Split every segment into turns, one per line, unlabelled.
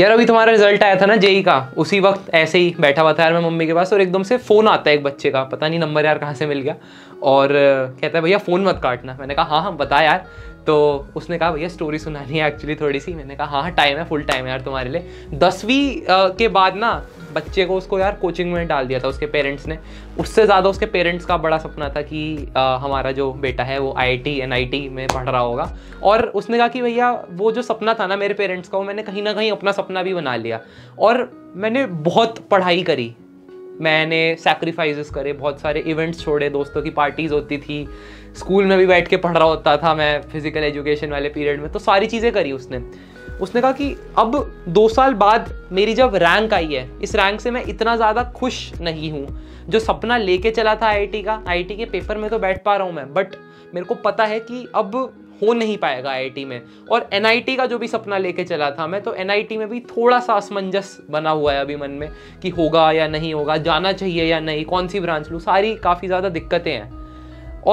यार अभी तुम्हारा रिजल्ट आया था ना जेई का उसी वक्त ऐसे ही बैठा हुआ था यार मैं मम्मी के पास और एकदम से फ़ोन आता है एक बच्चे का पता नहीं नंबर यार कहाँ से मिल गया और कहता है भैया फ़ोन मत काटना मैंने कहा हाँ हाँ बता यार तो उसने कहा भैया स्टोरी सुनानी है एक्चुअली थोड़ी सी मैंने कहा हाँ हाँ टाइम है फुल टाइम है यार तुम्हारे लिए दसवीं के बाद ना बच्चे को उसको यार कोचिंग में डाल दिया था उसके पेरेंट्स ने उससे ज़्यादा उसके पेरेंट्स का बड़ा सपना था कि आ, हमारा जो बेटा है वो आई एनआईटी में पढ़ रहा होगा और उसने कहा कि भैया वो जो सपना था ना मेरे पेरेंट्स का वो मैंने कहीं ना कहीं अपना सपना भी बना लिया और मैंने बहुत पढ़ाई करी मैंने सैक्रिफाइसेस करे बहुत सारे इवेंट्स छोड़े दोस्तों की पार्टीज़ होती थी स्कूल में भी बैठ के पढ़ रहा होता था मैं फिज़िकल एजुकेशन वाले पीरियड में तो सारी चीज़ें करी उसने उसने कहा कि अब दो साल बाद मेरी जब रैंक आई है इस रैंक से मैं इतना ज़्यादा खुश नहीं हूँ जो सपना लेके चला था आईआईटी का आईआईटी के पेपर में तो बैठ पा रहा हूँ मैं बट मेरे को पता है कि अब हो नहीं पाएगा आई में और एन का जो भी सपना लेके चला था मैं तो एन में भी थोड़ा सा असमंजस बना हुआ है अभी मन में कि होगा या नहीं होगा जाना चाहिए या नहीं कौन सी ब्रांच लूँ सारी काफ़ी ज़्यादा दिक्कतें हैं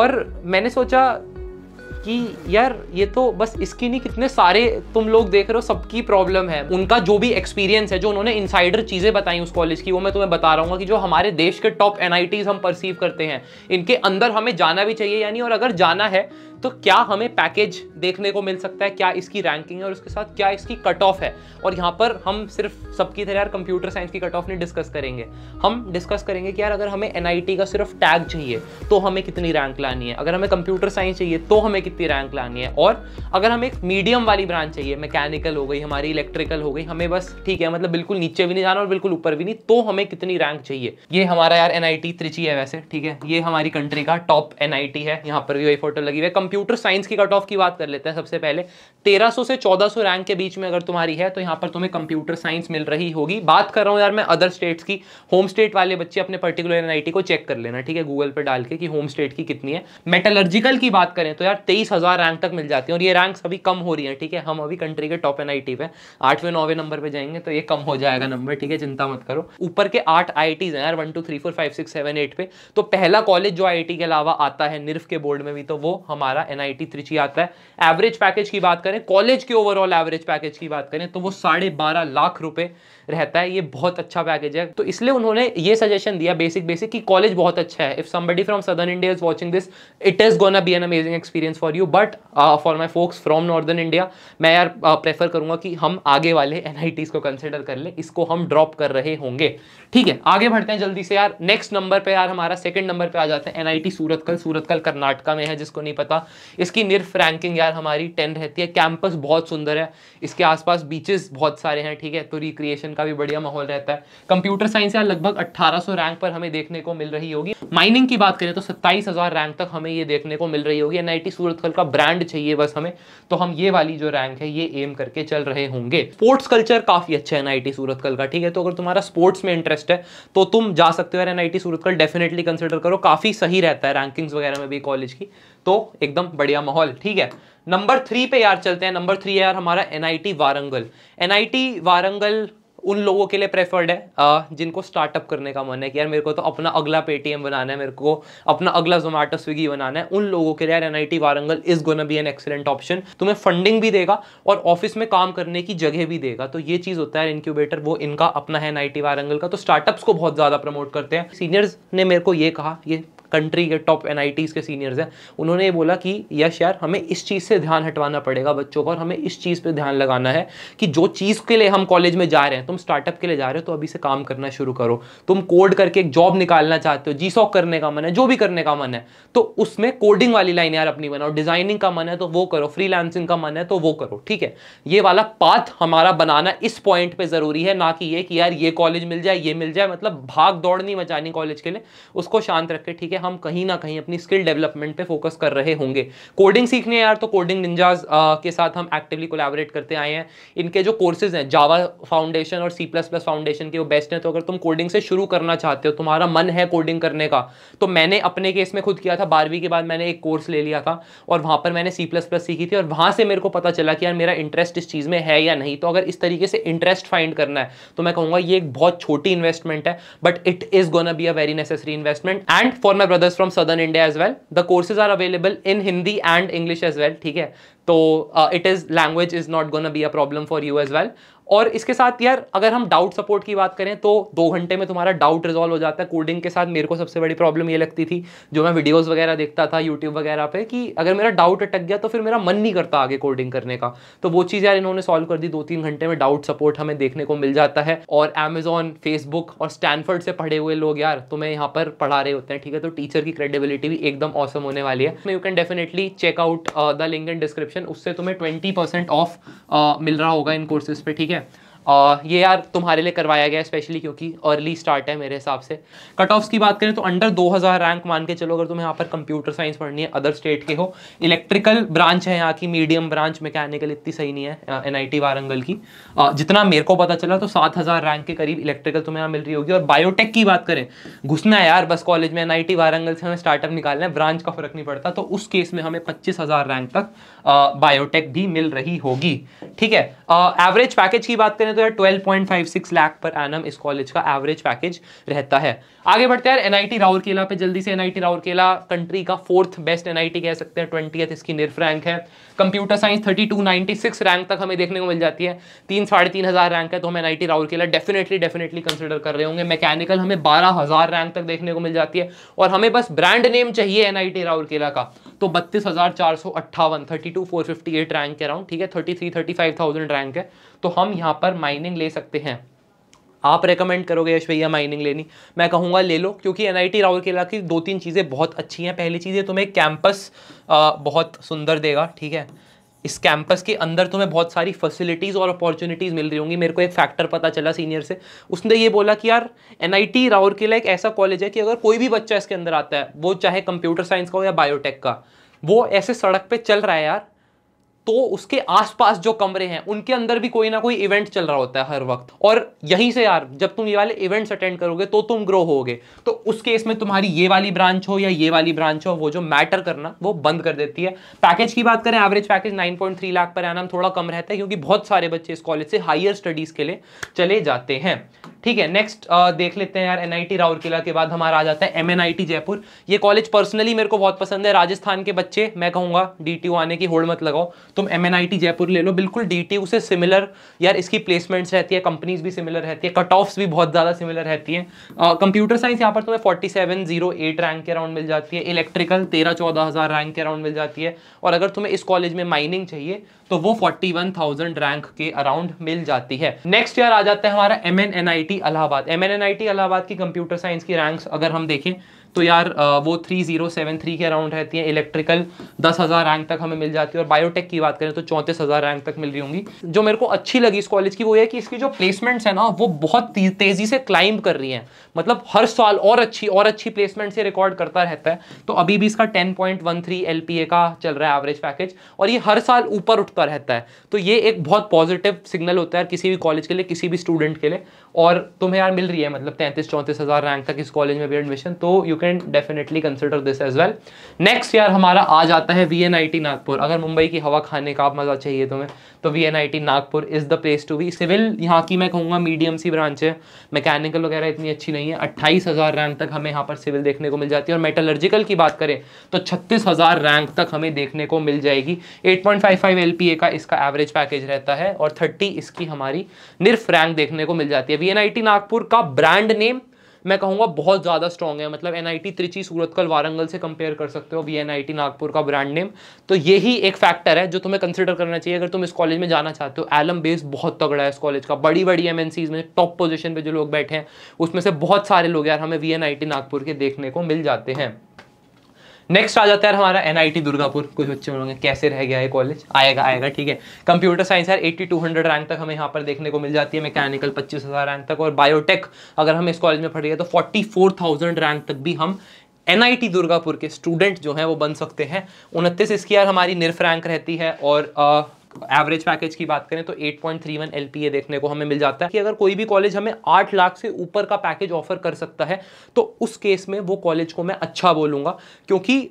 और मैंने सोचा कि यार ये तो बस इसकी नहीं कितने सारे तुम लोग देख रहे हो सबकी प्रॉब्लम है उनका जो भी एक्सपीरियंस है जो उन्होंने इनसाइडर चीज़ें बताई उस कॉलेज की वो मैं तुम्हें बता रहा कि जो हमारे देश के टॉप एन हम परसीव करते हैं इनके अंदर हमें जाना भी चाहिए यानी और अगर जाना है तो क्या हमें पैकेज देखने को मिल सकता है क्या इसकी रैंकिंग है और उसके साथ क्या इसकी कट ऑफ है और यहाँ पर हम सिर्फ सबकी तरह यार कंप्यूटर साइंस की कट ऑफ नहीं डिस्कस करेंगे हम डिस्कस करेंगे कि यार अगर हमें एन का सिर्फ टैग चाहिए तो हमें कितनी रैंक लानी है अगर हमें कंप्यूटर साइंस चाहिए तो हमें कितनी रैंक लानी है और अगर हमें एक मीडियम वाली ब्रांच चाहिए मैकेनिकल हो गई हमारी इलेक्ट्रिकल हो गई हमें बस ठीक है मतलब बिल्कुल नीचे भी नहीं जाना और बिल्कुल ऊपर भी नहीं तो हमें कितनी रैंक चाहिए ये हमारा यार एन त्रिची है वैसे ठीक है ये हमारी कंट्री का टॉप एन है यहाँ पर भी वही फोटो लगी हुई है कंप्यूटर साइंस की कट ऑफ की बात कर लेते हैं सबसे पहले 1300 से 1400 रैंक के बीच में अगर तुम्हारी है तो यहाँ पर तुम्हें कंप्यूटर साइंस मिल रही होगी बात कर रहा हूँ यार मैं अदर स्टेट्स की होम स्टेट वाले बच्चे अपने पर्टिकुलर एन को चेक कर लेना ठीक है गूगल पर डाल के कि होम स्टेट की कितनी है मेटलर्जिकल की बात करें तो यार तेईस रैंक तक मिल जाती है और ये रैंक अभी कम हो रही है ठीक है हम अभी कंट्री के टॉप एन आई टी आठवें नौवें नंबर पर जाएंगे तो ये कम हो जाएगा नंबर ठीक है चिंता मत करो ऊपर के आठ आई हैं यार one two three four five six seven eight पे तो पहला कॉलेज जो आई के अलावा आता है निर्फ के बोर्ड में भी तो वो हमारा हमारा एनआईटी त्रिची आता है एवरेज पैकेज की बात करें कॉलेज के ओवरऑल एवरेज पैकेज की बात करें तो वो साढ़े बारह लाख रुपए रहता है ये बहुत अच्छा पैकेज है तो इसलिए उन्होंने ये सजेशन दिया बेसिक बेसिक कि कॉलेज बहुत अच्छा है if somebody from southern India is watching this it is gonna be an amazing experience for you but for my folks from northern India मैं यार प्रेफर uh, करूंगा कि हम आगे वाले एन को कंसिडर कर ले इसको हम ड्रॉप कर रहे होंगे ठीक है आगे बढ़ते हैं जल्दी से यार नेक्स्ट नंबर पर यार हमारा सेकेंड नंबर पर आ जाते हैं एन सूरत कल सूरत कल कर्नाटका में है जिसको नहीं पता इसकी निर्फ रैंकिंग यार हमारी टेन रहती है कैंपस बहुत सुंदर है इसके आसपास बीचेस बहुत सारे हैं ठीक है तो रिक्रिएशन का भी बढ़िया माहौल रहता है कंप्यूटर साइंस यार लगभग 1800 रैंक पर हमें देखने को मिल रही होगी माइनिंग की बात करें तो सत्ताईस रैंक तक हमें ये देखने को मिल रही होगी एन आई का ब्रांड चाहिए बस हमें तो हम ये वाली जो रैंक है ये एम करके चल रहे होंगे स्पोर्ट्स कल्चर काफ़ी अच्छा है एन आई का ठीक है तो अगर तुम्हारा स्पोर्ट्स में इंटरेस्ट है तो तुम जा सकते हो N I T Surathkal definitely consider करो काफ़ी सही रहता है रैंकिंग्स वगैरह में भी कॉलेज की तो एक एकदम बढ़िया माहौल ठीक है नंबर थ्री पे यार चलते हैं नंबर थ्री है यार हमारा एनआईटी वारंगल एनआईटी वारंगल उन लोगों के लिए प्रेफर्ड है जिनको स्टार्टअप करने का मन है कि यार मेरे को तो अपना अगला पेटीएम बनाना है मेरे को अपना अगला जोमेटो स्विगी बनाना है उन लोगों के लिए यार NIT Warangal is gone be an excellent option तुम्हें फंडिंग भी देगा और ऑफिस में काम करने की जगह भी देगा तो ये चीज़ होता है इंक्यूबेटर वो इनका अपना है एनआईटी वारंगल का तो स्टार्टअप्स को बहुत ज़्यादा प्रमोट करते हैं सीनियर्स ने मेरे को ये कहा ये कंट्री के टॉप एन के सीनियर्स हैं उन्होंने ये बोला कि यश यार हमें इस चीज़ से ध्यान हटवाना पड़ेगा बच्चों का और हमें इस चीज़ पर ध्यान लगाना है कि जो चीज़ के लिए हम कॉलेज में जा रहे हैं तुम स्टार्टअप के लिए जा रहे हो तो अभी से काम करना शुरू करो तुम कोड करके एक जॉब निकालना चाहते हो जी करने का मन है जो भी करने का मन है तो उसमें कोडिंग वाली लाइन यार अपनी बनाओ डिजाइनिंग का मन है तो वो करो फ्रीलांसिंग का मन है तो वो करो ठीक है ये वाला पाथ हमारा बनाना इस पॉइंट पे जरूरी है ना कि ये कि यार ये कॉलेज मिल जाए ये मिल जाए मतलब भाग दौड़ नहीं मचानी कॉलेज के लिए उसको शांत रखे ठीक है करके हम कहीं ना कहीं अपनी स्किल डेवलपमेंट पे फोकस कर रहे होंगे कोडिंग सीखने यार तो कोडिंग निंजाज के साथ हम एक्टिवली कोलैबोरेट करते आए हैं इनके जो कोर्सेज हैं जावा फाउंडेशन और सी प्लस प्लस फाउंडेशन के वो बेस्ट हैं तो अगर तुम कोडिंग से शुरू करना चाहते हो तुम्हारा मन है कोडिंग करने का तो मैंने अपने केस में खुद किया था बारहवीं के बाद मैंने एक कोर्स ले लिया था और वहाँ पर मैंने सी प्लस प्लस सीखी थी और वहाँ से मेरे को पता चला कि यार मेरा इंटरेस्ट इस चीज़ में है या नहीं तो अगर इस तरीके से इंटरेस्ट फाइंड करना है तो मैं कहूँगा ये एक बहुत छोटी इन्वेस्टमेंट है but it is gonna be a very necessary investment and for my are brothers from southern India as well the courses are available in Hindi and English as well ठीक है तो it is language is not gone be a problem for you as well और इसके साथ यार अगर हम doubt support की बात करें तो दो घंटे में तुम्हारा डाउट रिजॉल्व हो जाता है कोडिंग के साथ मेरे को सबसे बड़ी प्रॉब्लम ये लगती थी जो मैं वीडियोस वगैरह देखता था यूट्यूब वगैरह पे कि अगर मेरा डाउट अटक गया तो फिर मेरा मन नहीं करता आगे कोडिंग करने का तो वो चीज़ यार इन्होंने सॉल्व कर दी दो तीन घंटे में डाउट सपोर्ट हमें देखने को मिल जाता है और अमेजोन फेसबुक और स्टैनफर्ड से पढ़े हुए लोग यार तुम्हें तो यहाँ पर पढ़ा रहे होते हैं ठीक है तो टीचर की क्रेडिबिलिटी भी एकदम औसम होने वाली है you can definitely check out the link in description उससे तुम्हें ट्वेंटी ऑफ uh, मिल रहा होगा इन कोर्सेज पर ठीक है вообще और ये यार तुम्हारे लिए करवाया गया स्पेशली क्योंकि अर्ली स्टार्ट है मेरे हिसाब से कट ऑफ्स की बात करें तो अंडर 2000 रैंक मान के चलो अगर तुम्हें यहाँ पर कंप्यूटर साइंस पढ़नी है अदर स्टेट के हो इलेक्ट्रिकल ब्रांच है यहाँ की मीडियम ब्रांच मैकेनिकल इतनी सही नहीं है एन आई वारंगल की जितना मेरे को पता चला तो सात रैंक के करीब इलेक्ट्रिकल तुम्हें यहाँ मिल रही होगी और बायोटेक की बात करें घुसना है यार बस कॉलेज में एन वारंगल से हमें स्टार्टअप निकालना है ब्रांच का फर्क नहीं पड़ता तो उस केस में हमें पच्चीस रैंक तक बायोटेक भी मिल रही होगी ठीक है एवरेज पैकेज की बात करें तो तो यार 12.56 लाख पर एनम इस कॉलेज का एवरेज पैकेज रहता है आगे बढ़ते हैं एनआईटी राउरकेला पे जल्दी से एनआईटी राउरकेला कंट्री का फोर्थ बेस्ट एनआईटी कह सकते हैं ट्वेंटियथ इसकी निर्फ रैंक है कंप्यूटर साइंस 3296 रैंक तक हमें देखने को मिल जाती है तीन साढ़े तीन हज़ार रैंक है तो हम NIT Rourkela definitely definitely consider कर रहे होंगे मैकेनिकल हमें बारह हज़ार रैंक तक देखने को मिल जाती है और हमें बस ब्रांड नेम चाहिए एन एनआईटी राउरकेला का तो बत्तीस हज़ार चार सौ अट्ठावन thirty two four fifty eight rank के अराउंड ठीक है thirty three thirty five thousand rank है तो हम यहाँ पर माइनिंग ले सकते हैं आप रेकमेंड करोगे यश भैया माइनिंग लेनी मैं कहूँगा ले लो क्योंकि एन आई टी राउरकेला की दो तीन चीज़ें बहुत अच्छी हैं पहली चीज़ है तुम्हें कैंपस बहुत सुंदर देगा ठीक है इस कैंपस के अंदर तुम्हें बहुत सारी फैसिलिटीज़ और अपॉर्चुनिटीज़ मिल रही होंगी मेरे को एक फैक्टर पता चला सीनियर से उसने ये बोला कि यार एन आई टी राउरकेला एक ऐसा कॉलेज है कि अगर कोई भी बच्चा इसके अंदर आता है वो चाहे कंप्यूटर साइंस का हो या बायोटेक का वो ऐसे सड़क पर चल रहा है यार तो उसके आसपास जो कमरे हैं उनके अंदर भी कोई ना कोई इवेंट चल रहा होता है हर वक्त और यहीं से यार जब तुम ये वाले इवेंट्स अटेंड करोगे तो तुम ग्रो होगे तो उस केस में तुम्हारी ये वाली ब्रांच हो या ये वाली ब्रांच हो वो जो मैटर करना वो बंद कर देती है पैकेज की बात करें एवरेज पैकेज 9.3 लाख पर आना थोड़ा कम रहता है क्योंकि बहुत सारे बच्चे इस कॉलेज से हायर स्टडीज के लिए चले जाते हैं ठीक है नेक्स्ट uh, देख लेते हैं यार एनआईटी राउरकेला के बाद हमारा आ जाता है एमएनआईटी जयपुर ये कॉलेज पर्सनली मेरे को बहुत पसंद है राजस्थान के बच्चे मैं कहूँगा डी आने की होड़ मत लगाओ तुम एमएनआईटी जयपुर ले लो बिल्कुल डीटीयू से सिमिलर यार इसकी प्लेसमेंट्स रहती है कंपनीज भी सिमिलर रहती है कट ऑफ्स भी बहुत ज़्यादा सिमिलर रहती है कंप्यूटर साइंस यहाँ पर तुम्हें forty seven zero eight rank के अराउंड मिल जाती है इलेक्ट्रिकल तेरह चौदह हज़ार रैंक के अराउंड मिल जाती है और अगर तुम्हें इस कॉलेज में माइनिंग चाहिए तो वो फोर्टी वन थाउजेंड रैंक के अराउंड मिल जाती है नेक्स्ट ईयर आ जाता है हमारा M N N I Allahabad M Allahabad की कंप्यूटर साइंस की रैंक्स अगर हम देखें तो यार वो थ्री जीरो सेवन थ्री के अराउंड रहती हैं इलेक्ट्रिकल दस हज़ार रैंक तक हमें मिल जाती है और बायोटेक की बात करें तो चौंतीस हज़ार रैंक तक मिल रही होंगी जो मेरे को अच्छी लगी इस कॉलेज की वो ये कि इसकी जो प्लेसमेंट्स हैं ना वो बहुत तेज़ी से क्लाइंब कर रही हैं मतलब हर साल और अच्छी और अच्छी प्लेसमेंट से रिकॉर्ड करता रहता है तो अभी भी इसका टेन पॉइंट का चल रहा है एवरेज पैकेज और ये हर साल ऊपर उठता रहता है तो ये एक बहुत पॉजिटिव सिग्नल होता है किसी भी कॉलेज के लिए किसी भी स्टूडेंट के लिए और तुम्हें यार मिल रही है मतलब तैंतीस चौंतीस हज़ार रैंक तक इस कॉलेज में भी एडमिशन तो you can definitely consider this as well next यार हमारा आ जाता है V N I T Nagpur अगर मुंबई की हवा खाने का मज़ा चाहिए तुम्हें तो V N I T Nagpur is the place to be civil यहाँ की मैं कहूँगा मीडियम सी ब्रांच है मैकेनिकल वगैरह इतनी अच्छी नहीं है अट्ठाईस हज़ार रैंक तक हमें यहाँ पर सिविल देखने को मिल जाती है और मेटलर्जिकल की बात करें तो छत्तीस हज़ार रैंक तक हमें देखने को मिल जाएगी eight point five five L P A का इसका एवरेज पैकेज रहता है और थर्टी इसकी हमारी निर्फ रैंक देखने को मिल जाती है भी एनआईटी नागपुर का ब्रांड नेम मैं कहूंगा बहुत ज़्यादा स्ट्रॉन्ग है मतलब एनआईटी त्रिची सूरतकल वारंगल से कंपेयर कर सकते हो अभी एनआईटी नागपुर का ब्रांड नेम तो यही एक फैक्टर है जो तुम्हें कंसिडर करना चाहिए अगर तुम इस कॉलेज में जाना चाहते हो एलम बेस बहुत तगड़ा है इस कॉलेज का बड़ी बड़ी एम में टॉप पोजिशन पर जो लोग बैठे हैं उसमें से बहुत सारे लोग यार हमें वी नागपुर के देखने को मिल जाते हैं नेक्स्ट आ जाता है हमारा टी दुर्गापुर कुछ बच्चे बोलेंगे कैसे रह गया है कॉलेज आएगा आएगा ठीक है कंप्यूटर साइंस है हंड्रेड रैंक तक हमें यहाँ पर देखने को मिल जाती है मैकेनिकल पच्चीस हज़ार रैंक तक और बायोटेक अगर हम इस कॉलेज में पढ़ रही है तो थाउजेंड रैंक तक भी हम टी दुर्गापुर के स्टूडेंट जो हैं वो बन सकते हैं उनतीस इसकी यार हमारी निर्फ रैंक रहती है और एवरेज पैकेज की बात करें तो 8.31 पॉइंट देखने को हमें मिल जाता है कि अगर कोई भी कॉलेज हमें 8 लाख से ऊपर का पैकेज ऑफर कर सकता है तो उस केस में वो कॉलेज को मैं अच्छा बोलूँगा क्योंकि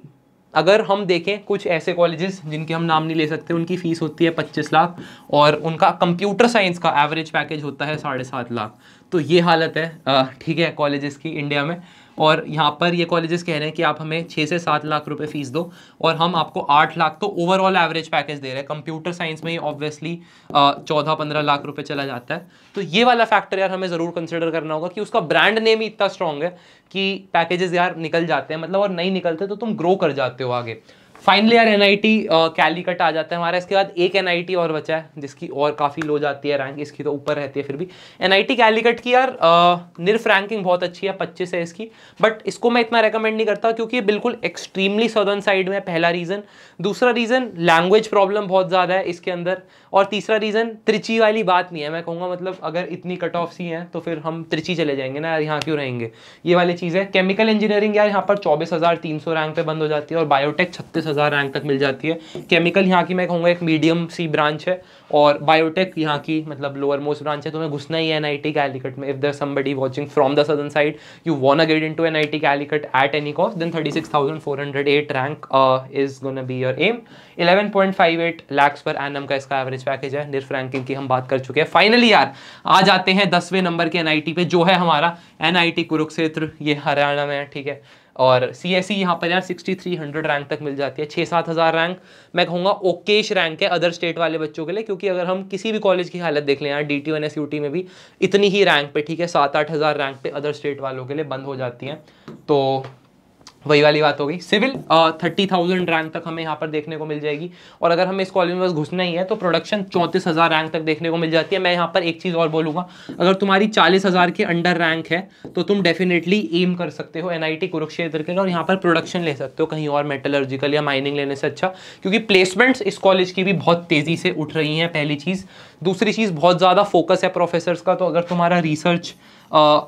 अगर हम देखें कुछ ऐसे कॉलेजेस जिनके हम नाम नहीं ले सकते उनकी फ़ीस होती है पच्चीस लाख और उनका कंप्यूटर साइंस का एवरेज पैकेज होता है साढ़े सात लाख तो ये हालत है ठीक है कॉलेजेस की इंडिया में और यहाँ पर ये कॉलेजेस कह रहे हैं कि आप हमें छः से सात लाख रुपए फ़ीस दो और हम आपको आठ लाख तो ओवरऑल एवरेज पैकेज दे रहे हैं कंप्यूटर साइंस में ही ऑब्वियसली चौदह पंद्रह लाख रुपए चला जाता है तो ये वाला फैक्टर यार हमें ज़रूर कंसिडर करना होगा कि उसका ब्रांड नेम ही इतना स्ट्रांग है कि पैकेजेस यार निकल जाते हैं मतलब और नहीं निकलते तो तुम ग्रो कर जाते हो आगे फाइनली यार एन आई टी कैलीकट आ जाता है हमारा इसके बाद एक एन आई टी और बचा है जिसकी और काफ़ी लो जाती है रैंक इसकी तो ऊपर रहती है फिर भी एन आई टी कैलीकट की यार uh, निर्फ रैंकिंग बहुत अच्छी है पच्चीस है इसकी बट इसको मैं इतना रेकमेंड नहीं करता क्योंकि बिल्कुल एक्सट्रीमली सदर्न साइड में पहला रीज़न दूसरा रीज़न लैंग्वेज प्रॉब्लम बहुत ज़्यादा है इसके अंदर और तीसरा रीज़न त्रिची वाली बात नहीं है मैं कहूँगा मतलब अगर इतनी कट ऑफ सी हैं तो फिर हम त्रिची चले जाएंगे ना यार यहाँ क्यों रहेंगे ये वाली चीज़ है केमिकल इंजीनियरिंग यार यहाँ पर चौबीस रैंक पर बंद हो जाती है और बायोटेक छत्तीस हज़ार रैंक तक मिल जाती है केमिकल यहाँ की मैं कहूँगा एक मीडियम सी ब्रांच है और बायोटेक यहाँ की मतलब लोअर मोस्ट ब्रांच है तो मैं घुसना ही है एन आई टी कैलिकट में if there somebody watching from the southern side you want get in to N I T Calicut at any cost then thirty six thousand four hundred eight rank is gone be your M eleven point five eight lakhs पर N का इसका average package है निर्फ ranking की हम बात कर चुके हैं फाइनली यार आ जाते हैं दसवें नंबर के एन आई टी पे जो है हमारा एन आई टी कुरुक्षेत्र ये हरियाणा में है ठीक है और सी एस सी यहाँ पर यार सिक्सटी थ्री हंड्रेड रैंक तक मिल जाती है छः सात हज़ार रैंक मैं कहूँगा ओकेश रैंक है अदर स्टेट वाले बच्चों के लिए क्योंकि अगर हम किसी भी कॉलेज की हालत देख लें यार D T N S U T में भी इतनी ही रैंक पे ठीक है सात आठ हज़ार रैंक पे अदर स्टेट वालों के लिए बंद हो जाती हैं तो वही वाली बात हो गई सिविल थर्टी थाउजेंड रैंक तक हमें यहाँ पर देखने को मिल जाएगी और अगर हमें इस कॉलेज में बस घुसना ही है तो प्रोडक्शन चौंतीस हज़ार रैंक तक देखने को मिल जाती है मैं यहाँ पर एक चीज़ और बोलूँगा अगर तुम्हारी चालीस हज़ार के अंडर रैंक है तो तुम डेफिनेटली एम कर सकते हो एन आई टी कुरुक्षेत्र के और यहाँ पर प्रोडक्शन ले सकते हो कहीं और मेटलर्जिकल या माइनिंग लेने से अच्छा क्योंकि प्लेसमेंट्स इस कॉलेज की भी बहुत तेज़ी से उठ रही हैं पहली चीज़ दूसरी चीज़ बहुत ज़्यादा फोकस है प्रोफेसर्स का तो अगर तुम्हारा रिसर्च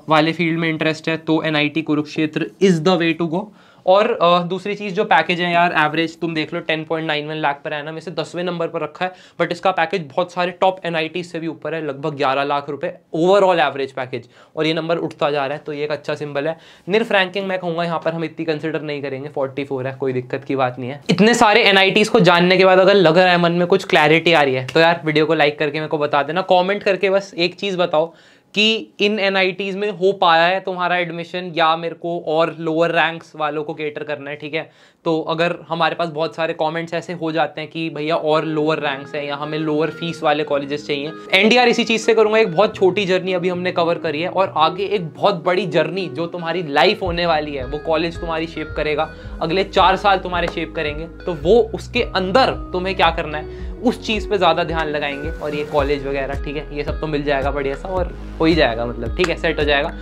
वाले फील्ड में इंटरेस्ट है तो N Kurukshetra is the way to go और दूसरी चीज़ जो पैकेज है यार एवरेज तुम देख लो ten point nine one lakh पर है ना इसे दसवें नंबर पर रखा है बट इसका पैकेज बहुत सारे टॉप एन से भी ऊपर है लगभग ग्यारह लाख रुपए ओवरऑल एवरेज पैकेज और ये नंबर उठता जा रहा है तो ये एक अच्छा सिंबल है निर्फ रैंकिंग मैं कहूँगा यहाँ पर हम इतनी कंसिडर नहीं करेंगे फोर्टी है कोई दिक्कत की बात नहीं है इतने सारे एन को जानने के बाद अगर लग रहा है मन में कुछ क्लैरिटी आ रही है तो यार वीडियो को लाइक करके मेरे को बता देना कॉमेंट करके बस एक चीज़ बताओ कि इन एन में हो पाया है तुम्हारा एडमिशन या मेरे को और लोअर रैंक्स वालों को केटर करना है ठीक है तो अगर हमारे पास बहुत सारे कमेंट्स ऐसे हो जाते हैं कि भैया और लोअर रैंक्स हैं या हमें लोअर फीस वाले कॉलेजेस चाहिए एनडीआर इसी चीज़ से करूँगा एक बहुत छोटी जर्नी अभी हमने कवर करी है और आगे एक बहुत बड़ी जर्नी जो तुम्हारी लाइफ होने वाली है वो कॉलेज तुम्हारी शेप करेगा अगले चार साल तुम्हारे शेप करेंगे तो वो उसके अंदर तुम्हें क्या करना है उस चीज़ पे ज़्यादा ध्यान लगाएंगे और ये कॉलेज वगैरह ठीक है ये सब तो मिल जाएगा बढ़िया सा और हो ही जाएगा मतलब ठीक है सेट हो जाएगा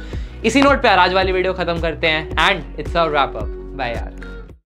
इसी नोट पे आज वाली वीडियो ख़त्म करते हैं and it's a wrap up bye यार